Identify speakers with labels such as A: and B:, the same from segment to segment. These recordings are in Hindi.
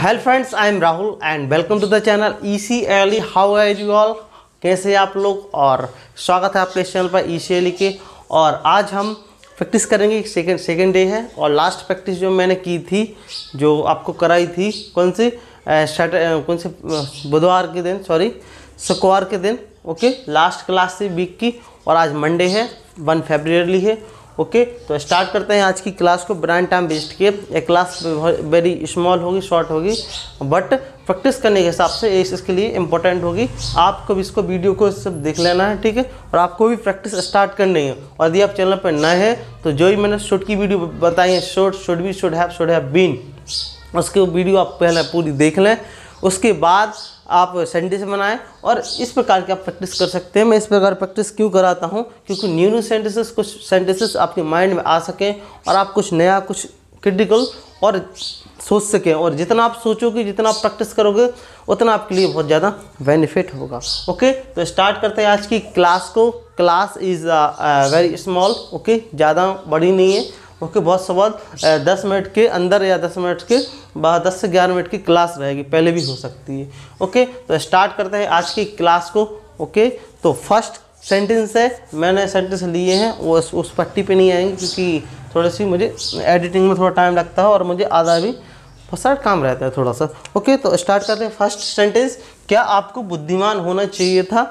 A: Hello friends I am Rahul and welcome to the channel E C L E how are you all कैसे आप लोग और स्वागत है आपके इस चैनल पर ई सी एल ई के और आज हम प्रैक्टिस करेंगे सेकेंड सेकेंड डे है और लास्ट प्रैक्टिस जो मैंने की थी जो आपको कराई थी कौन सी शट कौन से बुधवार के दिन सॉरी शुक्रवार के दिन ओके लास्ट क्लास थी वीक की और आज मंडे है वन फेबररी है ओके तो स्टार्ट करते हैं आज की क्लास को ब्रांड टाइम बेस्ट के ये क्लास वेरी स्मॉल होगी शॉर्ट होगी बट प्रैक्टिस करने के हिसाब से इसके लिए इंपॉर्टेंट होगी आपको इसको वीडियो को सब देख लेना है ठीक है और आपको भी प्रैक्टिस स्टार्ट करनी है और यदि आप चैनल पर नए हैं तो जो ही मैंने शूट की वीडियो बताई है short should be should have should have been उसके वीडियो आप पहले पूरी देख लें उसके बाद आप संडे से मनाएं और इस प्रकार की आप प्रैक्टिस कर सकते हैं मैं इस प्रकार प्रैक्टिस क्यों कराता हूँ क्योंकि न्यू न्यू सेंटेंसेस कुछ सेंटेंसेस आपके माइंड में आ सकें और आप कुछ नया कुछ क्रिटिकल और सोच सकें और जितना आप सोचोगे जितना आप प्रैक्टिस करोगे उतना आपके लिए बहुत ज़्यादा बेनिफिट होगा ओके तो स्टार्ट करते हैं आज की क्लास को class is very small okay ज़्यादा बड़ी नहीं है ओके बहुत सवाल दस मिनट के अंदर या दस मिनट के बाद दस से ग्यारह मिनट की क्लास रहेगी पहले भी हो सकती है ओके तो स्टार्ट करते हैं आज की क्लास को ओके तो फर्स्ट सेंटेंस है मैंने सेंटेंस लिए हैं वो उस, उस पट्टी पे नहीं आएंगे क्योंकि थोड़ी सी मुझे एडिटिंग में थोड़ा टाइम लगता है और मुझे आधा भी फसाट काम रहता है थोड़ा सा ओके तो स्टार्ट करते हैं फर्स्ट सेंटेंस क्या आपको बुद्धिमान होना चाहिए था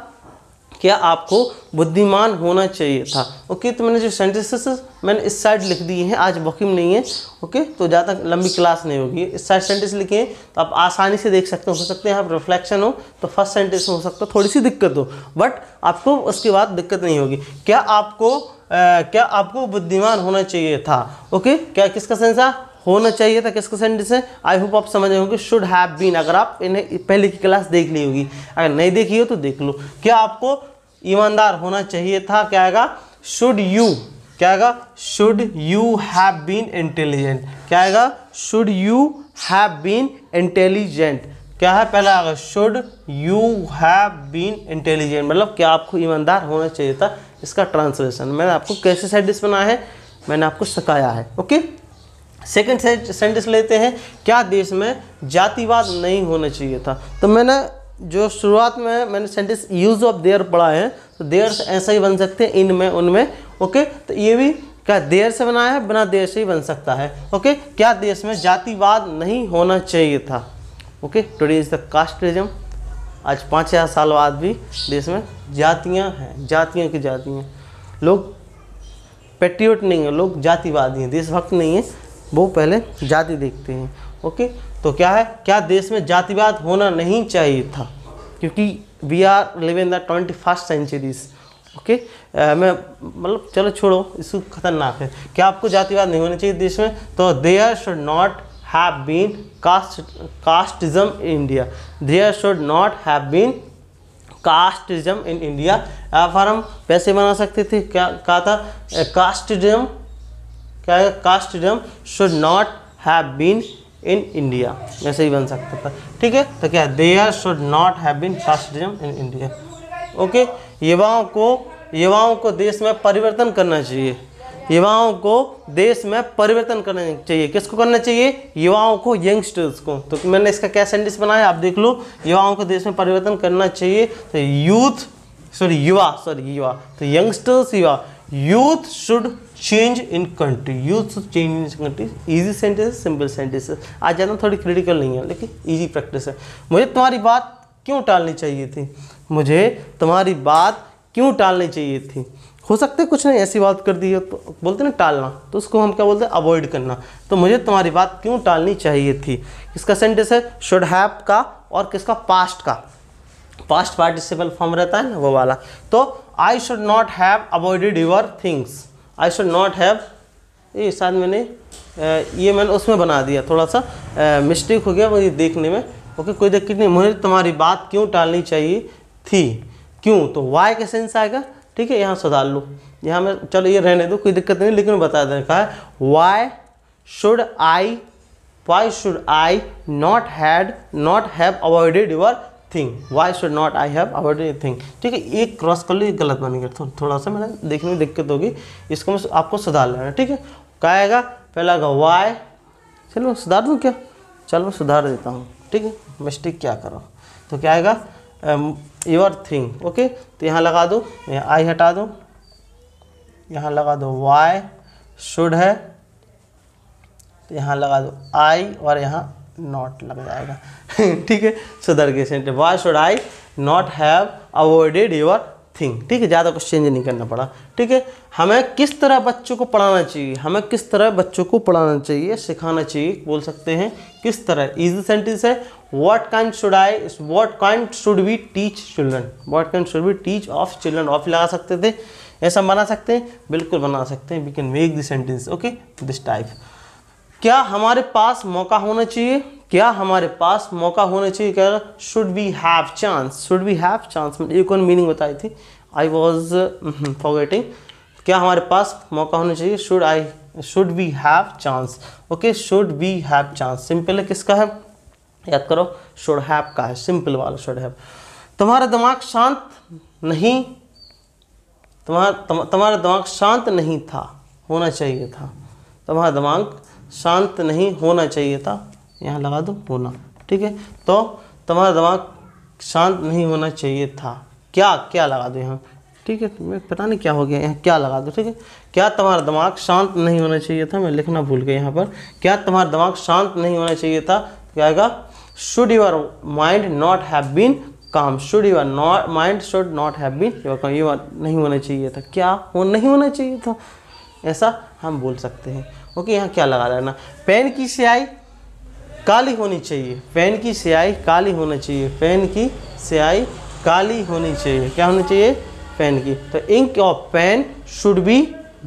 A: क्या आपको बुद्धिमान होना चाहिए था ओके तो मैंने जो सेंटेंसेस मैंने इस साइड लिख दिए हैं आज वकीम नहीं है ओके तो ज़्यादा लंबी क्लास नहीं होगी इस साइड सेंटेंस लिखे हैं तो आप आसानी से देख सकते हो सकते हैं आप रिफ्लेक्शन हो तो फर्स्ट सेंटेंस में हो सकता है थोड़ी सी दिक्कत हो बट आपको उसके बाद दिक्कत नहीं होगी क्या आपको आ, क्या आपको बुद्धिमान होना चाहिए था ओके क्या किसका सेंस है होना चाहिए था किसके सेंटेंस है आई होप आप समझ होंगे शुड हैव बीन अगर आप इन्हें पहले की क्लास देख ली होगी अगर नहीं देखी हो तो देख लो क्या आपको ईमानदार होना चाहिए था क्या आएगा शुड यू क्या आएगा should you have been intelligent क्या आएगा should you have been intelligent क्या है पहला आएगा should you have been intelligent मतलब क्या आपको ईमानदार होना चाहिए था इसका ट्रांसलेशन मैंने आपको कैसे सेंटेंस बनाया है मैंने आपको सिखाया है ओके सेकंड सेंटेंस लेते हैं क्या देश में जातिवाद नहीं होना चाहिए था तो मैंने जो शुरुआत में मैंने सेंटेंस यूज ऑफ देयर पढ़ा है तो देयर ऐसा ही बन सकते हैं इनमें उनमें ओके तो ये भी क्या देर से बनाया है बिना देर से ही बन सकता है ओके क्या देश में जातिवाद नहीं होना चाहिए था okay today is the casteism आज पाँच हज़ार साल बाद भी देश में जातियां हैं जातियां की जातियाँ लोग पेट्रियोट नहीं है लोग जातिवादी हैं देशभक्त नहीं है वो पहले जाति देखते हैं ओके तो क्या है क्या देश में जातिवाद होना नहीं चाहिए था क्योंकि we are live in the twenty first centuries okay मैं मतलब चलो छोड़ो इसको खतरनाक है क्या आपको जातिवाद नहीं होना चाहिए देश में तो there should not have been caste casteism in India there should not have been casteism in India हम पैसे बना सकते थे क्या कहा था कास्टिज्म क्या है casteism should not have been in India ऐसे ही बन सकता था ठीक है तो क्या are should not have been casteism in India okay युवाओं को युवाओं को देश में परिवर्तन करना चाहिए युवाओं को देश में परिवर्तन करना चाहिए किसको करना चाहिए युवाओं को यंगस्टर्स को तो मैंने इसका क्या सेंटेंस बनाया आप देख लो युवाओं को देश में परिवर्तन करना चाहिए तो यूथ सॉरी युवा सॉरी युवा तो यंगस्टर्स युवा youth should change in country youth should change in country easy sentence simple sentence आज ज्यादा थोड़ी क्रिटिकल नहीं है लेकिन इजी प्रैक्टिस है मुझे तुम्हारी बात क्यों टालनी चाहिए थी मुझे तुम्हारी बात क्यों टालनी चाहिए थी हो सकता है कुछ नहीं ऐसी बात कर दी है तो बोलते ना टालना तो उसको हम क्या बोलते हैं अवॉइड करना तो मुझे तुम्हारी बात क्यों टालनी चाहिए थी इसका सेंटेंस है शुड हैव का और किसका पास्ट का पास्ट पार्टिसिपल फॉर्म रहता है ना वो वाला तो I should not have avoided your things I should not have ये शायद मैंने ये मैंने उसमें बना दिया थोड़ा सा मिस्टेक हो गया मुझे देखने में ओके कोई दिक्कत नहीं मुझे तुम्हारी बात क्यों टालनी चाहिए थी क्यों तो वाई का सेंस आएगा ठीक है यहाँ सुधार लो यहाँ मैं चलो ये रहने दो कोई दिक्कत नहीं लेकिन बता दें कहा है why should I why should I not had not have avoided your thing why should not I have avoid a thing ठीक है एक क्रॉस कर लो ये गलत बन गया थोड़ा सा मैंने देखने में दिक्कत होगी इसको मैं आपको सुधार लेना ठीक है क्या आएगा पहला आएगा वाई चलो मैं सुधार दूँ क्या चलो मैं सुधार देता हूँ ठीक है मिस्टेक क्या करो तो क्या आएगा योर थिंग ओके तो यहाँ लगा दो यहाँ आई हटा दो यहाँ लगा दो वाई शुड है तो यहाँ लगा दो आई और यहाँ नॉट लग जाएगा ठीक है सुधर गए sentence why should I not have avoided your thing ठीक है ज़्यादा कुछ चेंज नहीं करना पड़ा ठीक है हमें किस तरह बच्चों को पढ़ाना चाहिए हमें किस तरह बच्चों को पढ़ाना चाहिए सिखाना चाहिए बोल सकते हैं किस तरह इजी सेंटेंस है what kind should I what kind should be teach children what kind should be teach of children of लगा सकते थे ऐसा बना सकते हैं बिल्कुल बना सकते हैं we can make this sentence okay this type क्या हमारे पास मौका होना चाहिए क्या हमारे पास मौका होना चाहिए क्या should we have chance should we have chance एक और मीनिंग बताई थी आई वॉज फॉरगेटिंग क्या हमारे पास मौका होना चाहिए should I should we have chance okay should we have chance simple है किसका है याद करो शुड हैव का है सिंपल वाला शुड हैव तुम्हारा दिमाग शांत नहीं तुम्हारा तुम्हारा दिमाग शांत नहीं था होना चाहिए था तुम्हारा दिमाग शांत नहीं होना चाहिए था यहाँ लगा दो होना ठीक है तो तुम्हारा दिमाग शांत नहीं होना चाहिए था क्या क्या लगा दो यहाँ ठीक है मैं पता नहीं क्या हो गया यहाँ क्या लगा दो ठीक है क्या तुम्हारा दिमाग शांत नहीं होना चाहिए था मैं लिखना भूल गया यहाँ पर क्या तुम्हारा दिमाग शांत नहीं होना चाहिए था क्या आएगा should your mind not have been calm should your not mind should not have been are नहीं होना चाहिए था क्या वो नहीं होना चाहिए था ऐसा हम बोल सकते हैं ओके यहाँ क्या लगा लेना पेन की स्याही काली होनी चाहिए पेन की स्याही काली होनी चाहिए पेन की स्याही काली होनी चाहिए क्या होनी चाहिए पेन की तो ink of pen should be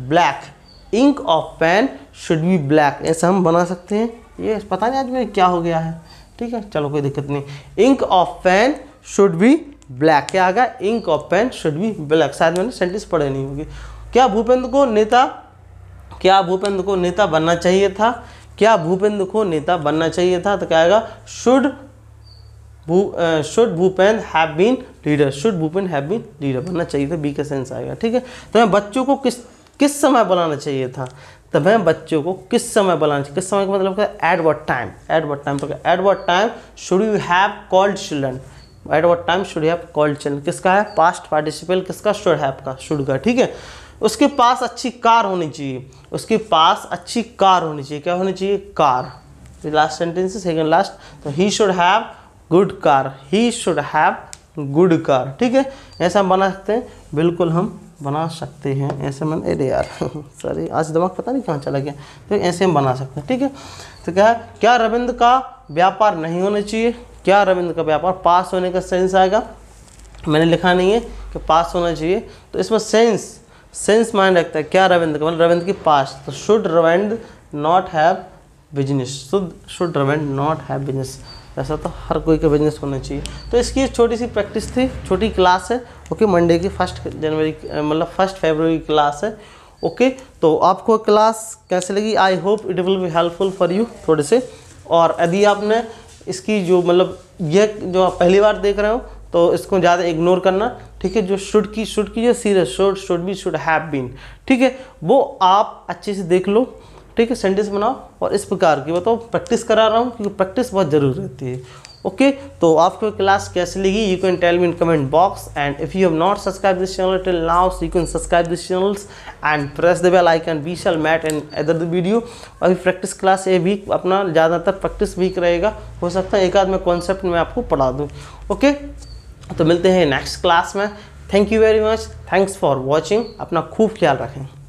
A: black ink of pen should be black ऐसा हम बना सकते हैं ये पता नहीं आज मेरे क्या हो गया है ठीक है चलो कोई दिक्कत नहीं ink of pen should be black क्या आ गया ink of pen should be black शायद मैंने सेंटेंस पढ़े नहीं होगी क्या भूपेंद्र को नेता क्या भूपेंद्र को नेता बनना चाहिए था क्या भूपेंद्र को नेता बनना चाहिए था तो क्या आएगा शुड भू should Bhupendra have been leader should Bhupendra have been leader बनना चाहिए था बी का सेंस आएगा ठीक है तो मैं बच्चों को किस किस समय बुलाना चाहिए था तो मैं बच्चों को किस समय बुलाना चाहिए किस समय का मतलब at what time at what time तो at what time should you have called children at what time should have called children किसका है पास्ट पार्टिसिपल किसका शुड हैव का शुड का ठीक है उसके पास अच्छी कार होनी चाहिए उसके पास अच्छी कार होनी चाहिए क्या होनी चाहिए car last sentence second last तो he should have good car he should have good car ठीक है ऐसा बना सकते हैं बिल्कुल हम बना सकते हैं ऐसे मन अरे यार सॉरी आज दिमाग पता नहीं कहाँ चला गया तो ऐसे हम बना सकते हैं ठीक है तो क्या है क्या रविंद्र का व्यापार नहीं होना चाहिए क्या रविंद्र का व्यापार पास होने का सेंस आएगा मैंने लिखा नहीं है कि पास होना चाहिए तो इसमें सेंस सेंस माइंड रखता है क्या रविंद्र का मतलब रविंद्र की पास्ट तो should Ravindra not have business should should Ravindra not have business ऐसा तो हर कोई का बिजनेस होना चाहिए तो इसकी छोटी सी प्रैक्टिस थी छोटी क्लास है ओके मंडे की फर्स्ट जनवरी मतलब फर्स्ट की क्लास है ओके तो आपको क्लास कैसे लगी I hope it will be helpful for you थोड़े से और यदि आपने इसकी जो मतलब यह जो आप पहली बार देख रहे हो तो इसको ज़्यादा इग्नोर करना ठीक है जो शुड की शुड की जो serious should should be should have been ठीक है वो आप अच्छे से देख लो ठीक है सेंटेंस बनाओ और इस प्रकार की बताओ प्रैक्टिस करा रहा हूँ क्योंकि प्रैक्टिस बहुत ज़रूरी रहती है ओके तो आपको क्लास कैसी लगी you can tell me in comment box and if you have not subscribe this channel till now so you can subscribe this channels and press the bell icon we shall met and other the video अभी प्रैक्टिस क्लास ये भी अपना ज़्यादातर प्रैक्टिस वीक रहेगा हो सकता है एक आध में कॉन्सेप्ट में आपको पढ़ा दूँ ओके okay? तो मिलते हैं नेक्स्ट क्लास में thank you very much thanks for watching अपना खूब ख्याल रखें